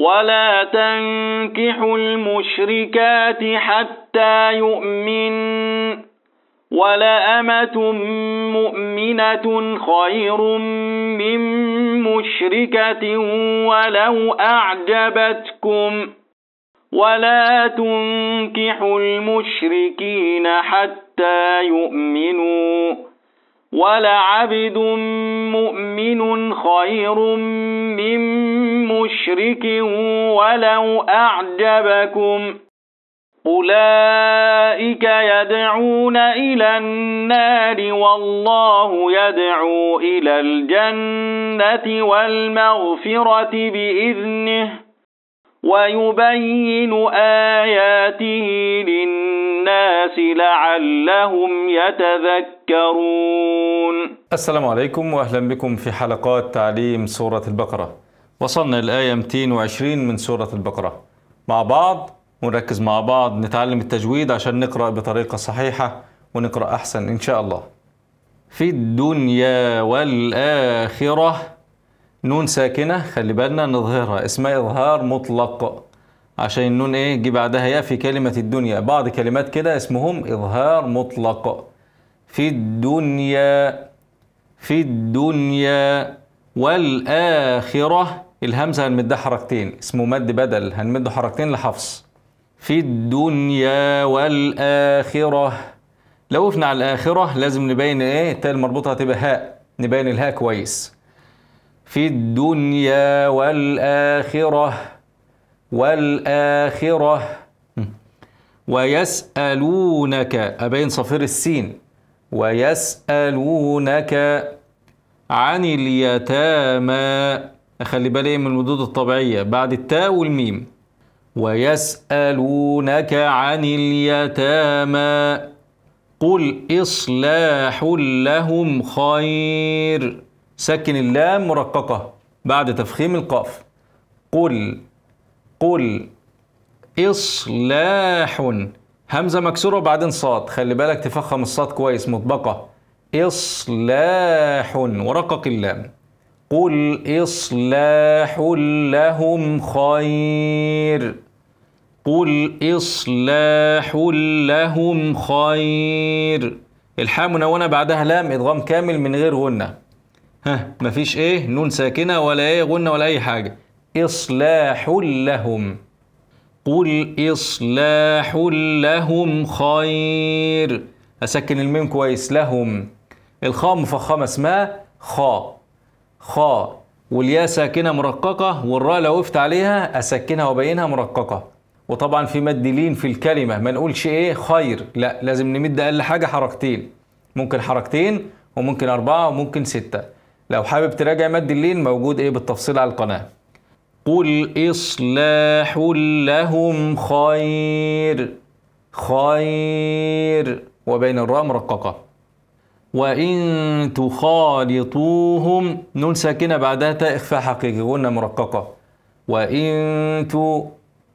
ولا تنكحوا المشركات حتى يؤمن ولأمة مؤمنة خير من مشركة ولو أعجبتكم ولا تنكحوا المشركين حتى يؤمنوا ولعبد مؤمن خير من مشرك ولو أعجبكم أولئك يدعون إلى النار والله يدعو إلى الجنة والمغفرة بإذنه ويبين آياته للناس لعلهم يتذكرون السلام عليكم وأهلا بكم في حلقات تعليم سورة البقرة وصلنا الآية 220 من سورة البقرة مع بعض ونركز مع بعض نتعلم التجويد عشان نقرأ بطريقة صحيحة ونقرأ أحسن إن شاء الله في الدنيا والآخرة نون ساكنة خلي بالنا نظهرها اسمها إظهار مطلق عشان النون إيه جه بعدها ياء في كلمة الدنيا بعض كلمات كده اسمهم إظهار مطلق في الدنيا في الدنيا والآخرة الهمزة هنمدها حركتين اسمه مد بدل هنمده حركتين لحفص في الدنيا والآخرة لو وقفنا على الآخرة لازم نبين إيه التاء المربوطة هتبقى هاء نبين الهاء كويس في الدنيا والآخرة والآخرة ويسألونك أبين صفير السين ويسألونك عن اليتامى أخلي بالي من الردود الطبيعية بعد التاء والميم ويسألونك عن اليتامى قل إصلاح لهم خير سكن اللام مرققة بعد تفخيم القاف قل قل إصلاح همزة مكسورة وبعدين صاد خلي بالك تفخم الصاد كويس مطبقة إصلاح ورقق اللام قل إصلاح لهم خير قل إصلاح لهم خير الحاء منونة بعدها لام إدغام كامل من غير غنة ها مفيش ايه نون ساكنه ولا ايه غنه ولا اي حاجه اصلاح لهم قل اصلاح لهم خير اسكن الميم كويس لهم الخاء مفخمه اسمها خاء خاء والياء ساكنه مرققه والراء لو وقفت عليها اسكنها وابينها مرققه وطبعا في مد لين في الكلمه ما نقولش ايه خير لا لازم نمد اقل حاجه حركتين ممكن حركتين وممكن اربعه وممكن سته لو حابب تراجع مد الليل موجود ايه بالتفصيل على القناه قل اصلاح لهم خير خير وبين الراء مرققه وان تخالطوهم نون ساكنه بعدها تاء اخفاء حقيقي قلنا مرققه وان ت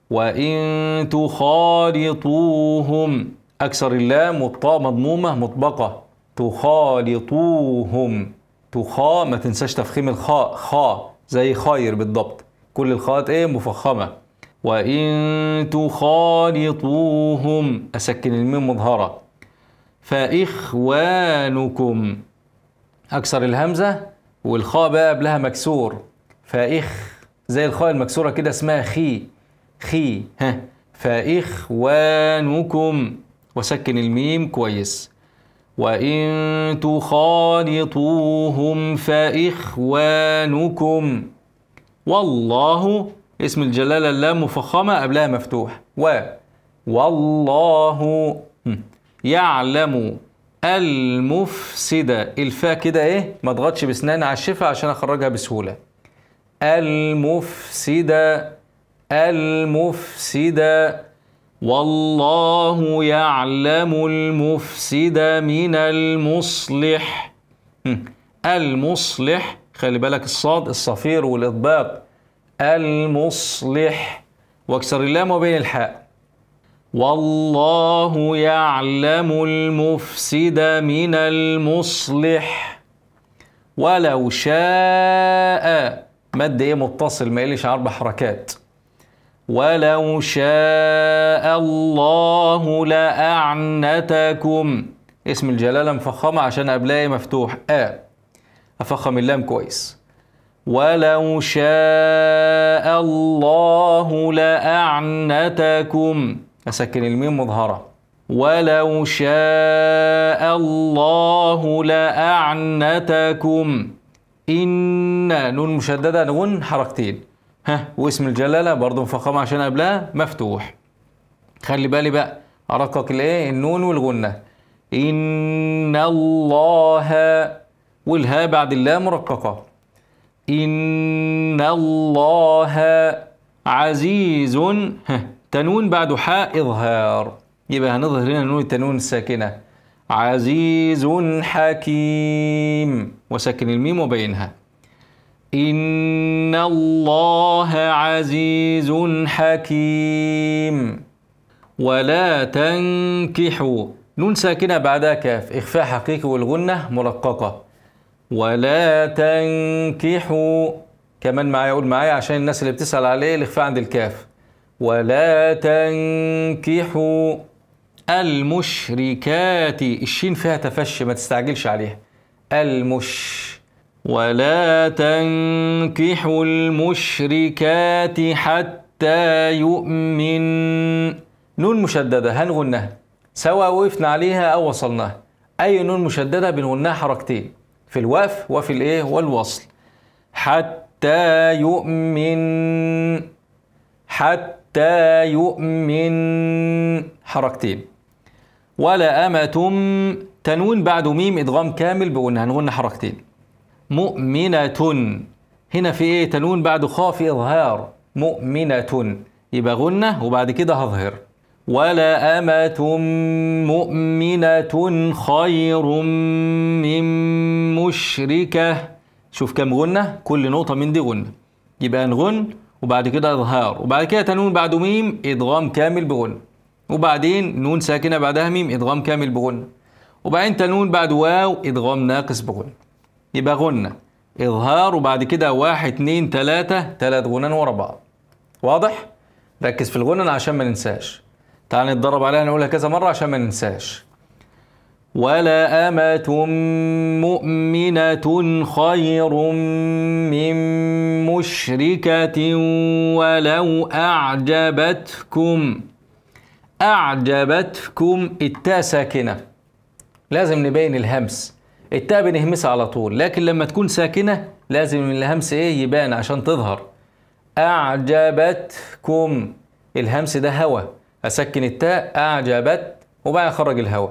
وان تخالطوهم أكثر اللام والطاء مضمومه مطبقه تخالطوهم خا ما تنساش تفخيم الخاء خا زي خير بالضبط كل الخاءات ايه مفخمة وإن تخالطوهم أسكن الميم مظهرة فإخوانكم أكسر الهمزة والخاء بقى قبلها مكسور فإخ زي الخاء المكسورة كده اسمها خي خي ها فإخوانكم وسكن الميم كويس وإن تخالطوهم فإخوانكم والله اسم الجلالة اللام مفخمة قبلها مفتوح و والله يعلم المفسد الفا كده ايه ما اضغطش بسنان على الشفة عشان اخرجها بسهولة المفسد المفسد والله يعلم المفسد من المصلح المصلح خلي بالك الصاد الصفير والإطباق المصلح واكسر اللام وبين الحاء والله يعلم المفسد من المصلح ولو شاء مد ايه متصل ما يقلش اربع حركات ولو شاء الله لأعنتكم اسم الجلالة مفخمة عشان قبلها إيه مفتوح آ أفخم اللام كويس ولو شاء الله لأعنتكم أسكن الميم مظهرة ولو شاء الله لأعنتكم إن نون مشددة نون حركتين ها واسم الجلاله برضه مفخمه عشان قبلها مفتوح خلي بالي بقى ارقق الايه النون والغنه ان الله والها بعد الله مرققه ان الله عزيز ها تنون بعد حاء اظهار يبقى هنظهر هنا نون التنون الساكنه عزيز حكيم وسكن الميم وبينها إن الله عزيز حكيم ولا تنكحوا نون ساكنة بعدها كاف إخفاء حقيقي والغنة مرققة ولا تنكحوا كمان معايا أقول معايا عشان الناس اللي بتسأل عليه الإخفاء عند الكاف ولا تنكحوا المشركات الشين فيها تفشي ما تستعجلش عليها المش ولا تنكحوا المشركات حتى يؤمن نون مشددة هنغنها سواء وقفنا عليها أو وصلناها أي نون مشددة بنغنها حركتين في الوقف وفي الإيه والوصل حتى يؤمن حتى يؤمن حركتين ولا أمة تنون بعد ميم إدغام كامل بقولنا هنغن حركتين مؤمنة هنا في ايه تنون بعد خاف إظهار مؤمنة يبقى غنة وبعد كده هظهر ولا أمة مؤمنة خير من مشركة شوف كم غنة كل نقطة من دي غنة يبقى نغن وبعد كده إظهار وبعد كده تنون بعد ميم إدغام كامل بغنة وبعدين نون ساكنة بعدها ميم إدغام كامل بغنة وبعدين تنون بعد واو إدغام ناقص بغنة يبقى غنة إظهار وبعد كده واحد اتنين تلاتة تلات غنان ورا بعض واضح؟ ركز في الغنن عشان ما ننساش تعال نتدرب عليها نقولها كذا مرة عشان ما ننساش ولا أمة مؤمنة خير من مشركة ولو أعجبتكم أعجبتكم التاء ساكنة لازم نبين الهمس التاء بنهمسها على طول لكن لما تكون ساكنة لازم الهمس ايه يبان عشان تظهر أعجبتكم الهمس ده هوا أسكن التاء أعجبت وبعد أخرج الهوا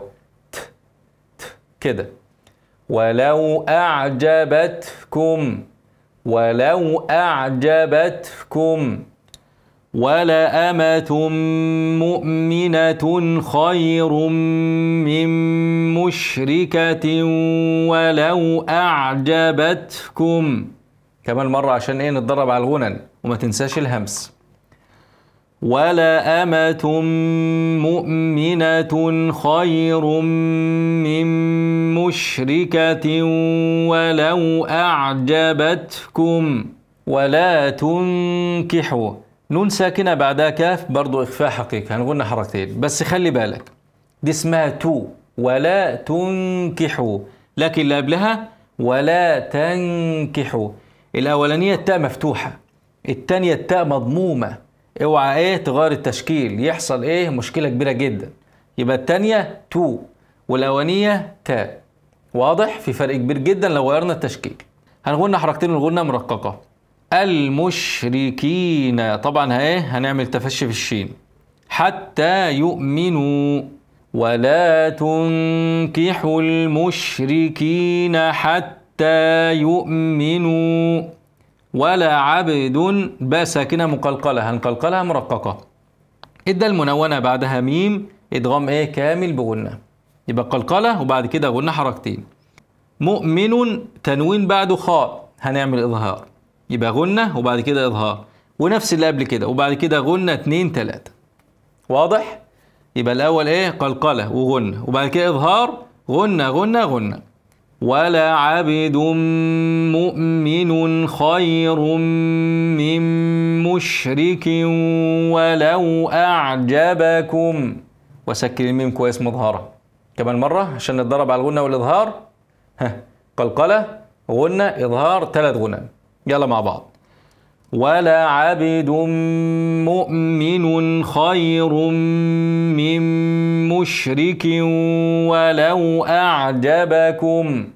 كده ولو أعجبتكم ولو أعجبتكم ولأمة مؤمنة خير من مشركة ولو أعجبتكم كمان مرة عشان إيه نتدرب على الغنن وما تنساش الهمس ولأمة مؤمنة خير من مشركة ولو أعجبتكم ولا تنكحوا نون ساكنة بعدها كاف برضو إخفاء حقيقي قلنا حركتين بس خلي بالك دي اسمها تو ولا تنكحوا لكن اللي قبلها ولا تنكحوا الأولانية التاء مفتوحة التانية التاء مضمومة اوعى ايه تغير التشكيل يحصل ايه مشكلة كبيرة جدا يبقى التانية تو والأولانية تاء واضح في فرق كبير جدا لو غيرنا التشكيل هنغنى حركتين الغنة مرققة المشركين طبعا ايه هنعمل تفشي في الشين حتى يؤمنوا ولا تنكحوا المشركين حتى يؤمنوا ولا عبد باء ساكنة مقلقلة هنقلقلها مرققة ادى المنونة بعدها ميم ادغام ايه كامل بغنة يبقى قلقلة وبعد كده غنة حركتين مؤمن تنوين بعده خاء هنعمل إظهار يبقى غنة وبعد كده إظهار ونفس اللي قبل كده وبعد كده غنة اتنين تلاتة واضح؟ يبقى الأول إيه قلقلة وغنة وبعد كده إظهار غنة غنة غنة ولا عبد مؤمن خير من مشرك ولو أعجبكم وسكر الميم كويس مظهرة كمان مرة عشان نتدرب على الغنة والإظهار ها قلقلة غنة إظهار ثلاث غنم يلا مع بعض ولعبد مؤمن خير من مشرك ولو أعجبكم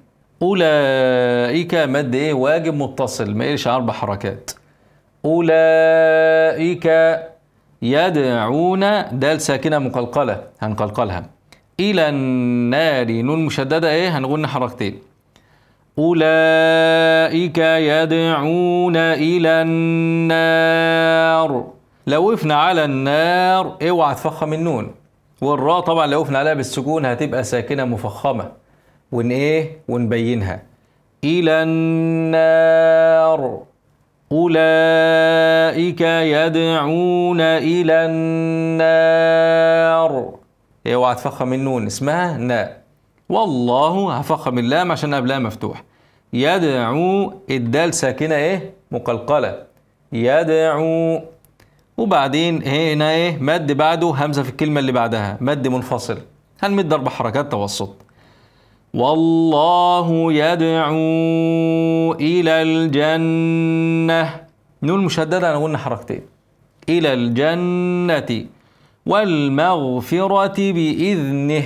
أولئك مد إيه واجب متصل ما إيش أربع حركات أولئك يدعون دال ساكنة مقلقلة هنقلقلها إلى النار نون مشددة إيه هنغن حركتين أولئك يدعون إلى النار لو وقفنا على النار اوعى تفخم النون والراء طبعا لو وقفنا عليها بالسكون هتبقى ساكنة مفخمة ون ايه ونبينها إلى النار أولئك يدعون إلى النار اوعى تفخم النون اسمها ناء والله هفخم اللام عشان قبلها مفتوح يدعو الدال ساكنة إيه مقلقلة يدعو وبعدين هنا إيه مد بعده همزة في الكلمة اللي بعدها مد منفصل هنمد أربع حركات توسط والله يدعو إلى الجنة نون مشددة أنا قلنا حركتين إلى الجنة والمغفرة بإذنه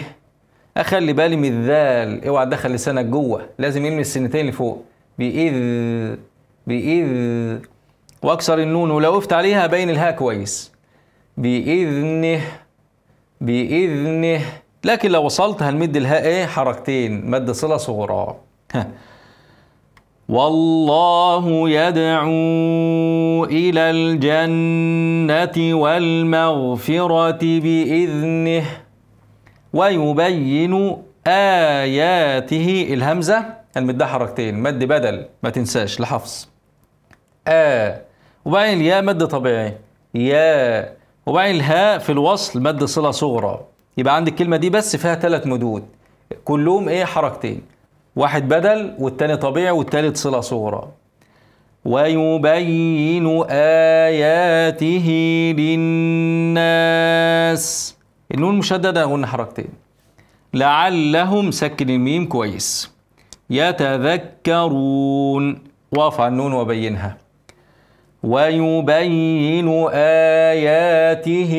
اخلي بالي من الذال اوعى تدخل لسانك جوه لازم يلمس السنتين اللي فوق باذ باذ واكسر النون ولو وقفت عليها بين الها كويس باذنه باذنه لكن لو وصلت هنمد الهاء ايه حركتين مد صله صغرى والله يدعو الى الجنه والمغفره باذنه ويبين آياته الهمزة المدها حركتين مد بدل ما تنساش لحفظ آ وبعدين الياء مد طبيعي يا وبعدين الهاء في الوصل مد صلة صغرى يبقى عندي الكلمة دي بس فيها ثلاث مدود كلهم ايه حركتين واحد بدل والتاني طبيعي والتالت صلة صغرى ويبين آياته للناس النون مشددة قلنا حركتين لعلهم سكن الميم كويس يتذكرون واقف على النون وبينها ويبين آياته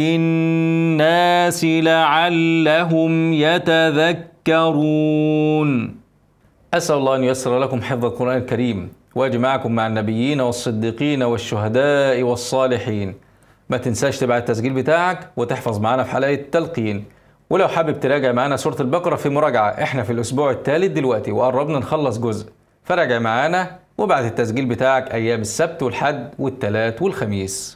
للناس لعلهم يتذكرون أسأل الله أن ييسر لكم حفظ القرآن الكريم ويجمعكم مع النبيين والصديقين والشهداء والصالحين ما تنساش تبعت التسجيل بتاعك وتحفظ معانا في حلقة التلقين ولو حابب تراجع معانا سورة البقرة في مراجعة احنا في الأسبوع الثالث دلوقتي وقربنا نخلص جزء فراجع معانا وبعد التسجيل بتاعك أيام السبت والحد والتلات والخميس